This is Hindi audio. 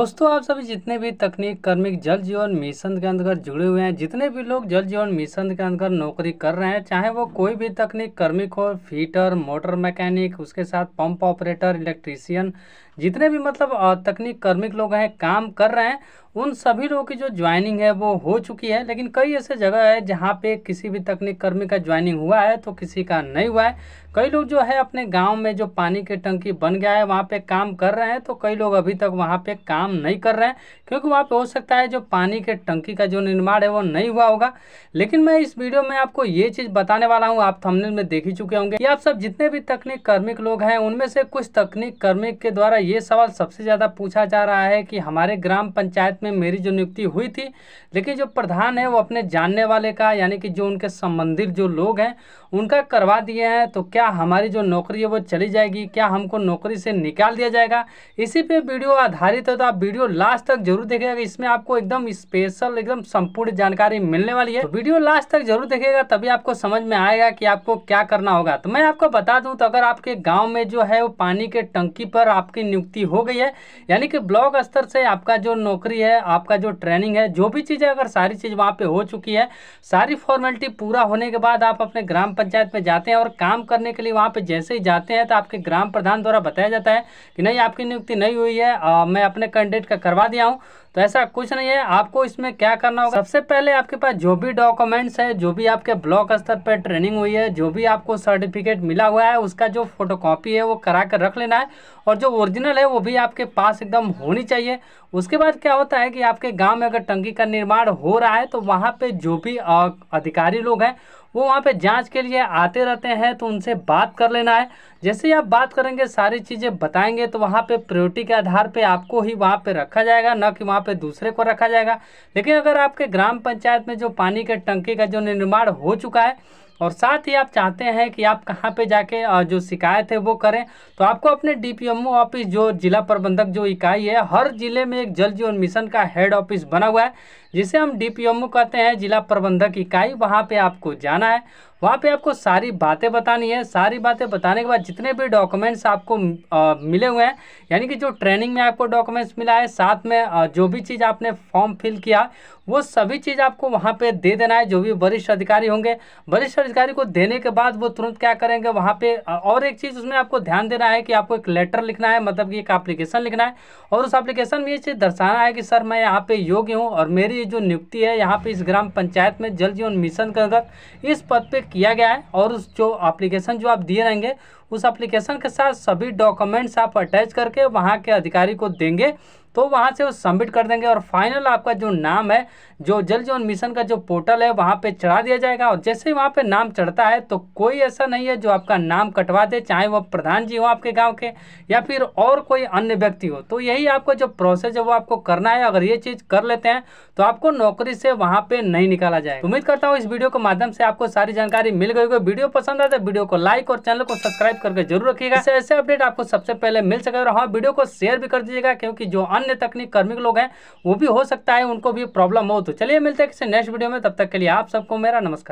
दोस्तों आप सभी जितने भी तकनीक कर्मिक जल जीवन मिशन के अंतर्गत जुड़े हुए हैं जितने भी लोग जल जीवन मिशन के अंतर्गत नौकरी कर रहे हैं चाहे वो कोई भी तकनीक कर्मिक हो फीटर मोटर मैकेनिक उसके साथ पंप ऑपरेटर इलेक्ट्रीशियन जितने भी मतलब तकनीक कर्मिक लोग हैं काम कर रहे हैं उन सभी लोगों की जो ज्वाइनिंग है वो हो चुकी है लेकिन कई ऐसे जगह है जहाँ पे किसी भी तकनीक कर्मी का ज्वाइनिंग हुआ है तो किसी का नहीं हुआ है कई लोग जो है अपने गांव में जो पानी के टंकी बन गया है वहाँ पे काम कर रहे हैं तो कई लोग अभी तक वहाँ पे काम नहीं कर रहे हैं क्योंकि वहाँ पे हो सकता है जो पानी के टंकी का जो निर्माण है वो नहीं हुआ होगा लेकिन मैं इस वीडियो में आपको ये चीज़ बताने वाला हूँ आप थमने में देख ही चुके होंगे कि आप सब जितने भी तकनीक कर्मिक लोग हैं उनमें से कुछ तकनीक कर्मिक के द्वारा ये सवाल सबसे ज़्यादा पूछा जा रहा है कि हमारे ग्राम पंचायत में मेरी जो नियुक्ति हुई थी लेकिन जो प्रधान है वो अपने जानने वाले का यानी कि जो उनके संबंधित जो लोग हैं उनका करवा दिए हैं तो क्या हमारी जो नौकरी है वो चली जाएगी क्या हमको नौकरी से निकाल दिया जाएगा इसी पर वीडियो आधारित है तो आप वीडियो लास्ट तक जरूर देखेगा इसमें आपको एकदम स्पेशल एकदम संपूर्ण जानकारी मिलने वाली है तो वीडियो लास्ट तक जरूर देखेगा तभी आपको समझ में आएगा कि आपको क्या करना होगा तो मैं आपको बता दूँ तो अगर आपके गाँव में जो है वो पानी के टंकी पर आपकी नियुक्ति हो गई है यानी कि ब्लॉक स्तर से आपका जो नौकरी है आपका जो ट्रेनिंग है जो भी चीज़ें अगर सारी चीज़ वहाँ पर हो चुकी है सारी फॉर्मेलिटी पूरा होने के बाद आप अपने ग्राम पंचायत में जाते हैं और काम करने के लिए वहाँ पर जैसे ही जाते हैं तो आपके ग्राम प्रधान द्वारा बताया जाता है कि नहीं आपकी नियुक्ति नहीं हुई है आ, मैं अपने कैंडिडेट का करवा दिया हूँ तो ऐसा कुछ नहीं है आपको इसमें क्या करना होगा सबसे पहले आपके पास जो भी डॉक्यूमेंट्स है जो भी आपके ब्लॉक स्तर पर ट्रेनिंग हुई है जो भी आपको सर्टिफिकेट मिला हुआ है उसका जो फोटोकॉपी है वो करा कर रख लेना है और जो ओरिजिनल है वो भी आपके पास एकदम होनी चाहिए उसके बाद क्या होता है कि आपके गाँव में अगर टंकी का निर्माण हो रहा है तो वहाँ पर जो भी अधिकारी लोग हैं वो वहाँ पे जांच के लिए आते रहते हैं तो उनसे बात कर लेना है जैसे ही आप बात करेंगे सारी चीज़ें बताएंगे तो वहाँ पे प्रायोरिटी के आधार पे आपको ही वहाँ पे रखा जाएगा ना कि वहाँ पे दूसरे को रखा जाएगा लेकिन अगर आपके ग्राम पंचायत में जो पानी के टंकी का जो निर्माण हो चुका है और साथ ही आप चाहते हैं कि आप कहाँ पे जाके जो शिकायत है वो करें तो आपको अपने डीपीएमओ ऑफिस जो जिला प्रबंधक जो इकाई है हर जिले में एक जल जीवन मिशन का हेड ऑफिस बना हुआ है जिसे हम डीपीएमओ कहते हैं जिला प्रबंधक इकाई वहाँ पे आपको जाना है वहाँ पे आपको सारी बातें बतानी है सारी बातें बताने के बाद जितने भी डॉक्यूमेंट्स आपको आ, मिले हुए हैं यानी कि जो ट्रेनिंग में आपको डॉक्यूमेंट्स मिला है साथ में आ, जो भी चीज़ आपने फॉर्म फिल किया वो सभी चीज़ आपको वहाँ पे दे देना है जो भी वरिष्ठ अधिकारी होंगे वरिष्ठ बेरोजगारी को देने के बाद वो तुरंत क्या करेंगे वहाँ पे और एक चीज़ उसमें आपको ध्यान देना है कि आपको एक लेटर लिखना है मतलब कि एक एप्लीकेशन लिखना है और उस एप्लीकेशन में ये चीज़ दर्शाना है कि सर मैं यहाँ पे योग्य हूँ और मेरी जो नियुक्ति है यहाँ पे इस ग्राम पंचायत में जल जीवन मिशन के अंदर इस पद पर किया गया है और उस जो एप्लीकेशन जो आप दिए रहेंगे उस एप्लीकेशन के साथ सभी डॉक्यूमेंट्स आप अटैच करके वहाँ के अधिकारी को देंगे तो वहाँ से वो सबमिट कर देंगे और फाइनल आपका जो नाम है जो जल जीवन मिशन का जो पोर्टल है वहाँ पे चढ़ा दिया जाएगा और जैसे ही वहाँ पे नाम चढ़ता है तो कोई ऐसा नहीं है जो आपका नाम कटवा दे चाहे वो प्रधान जी हो आपके गांव के या फिर और कोई अन्य व्यक्ति हो तो यही आपको जो प्रोसेस है वो आपको करना है अगर ये चीज़ कर लेते हैं तो आपको नौकरी से वहाँ पर नहीं निकाला जाए उम्मीद करता हूँ इस वीडियो के माध्यम से आपको सारी जानकारी मिल गई वीडियो पसंद आता तो है वीडियो को लाइक और चैनल को सब्सक्राइब करके जरूर रखिएगा इससे ऐसे अपडेट आपको सबसे पहले मिल सके और हाँ वीडियो को शेयर भी कर दीजिएगा क्योंकि जो अन्य तकनीक कर्मिक लोग हैं वो भी हो सकता है उनको भी प्रॉब्लम हो तो चलिए मिलते हैं किसी नेक्स्ट वीडियो में तब तक के लिए आप सबको मेरा नमस्कार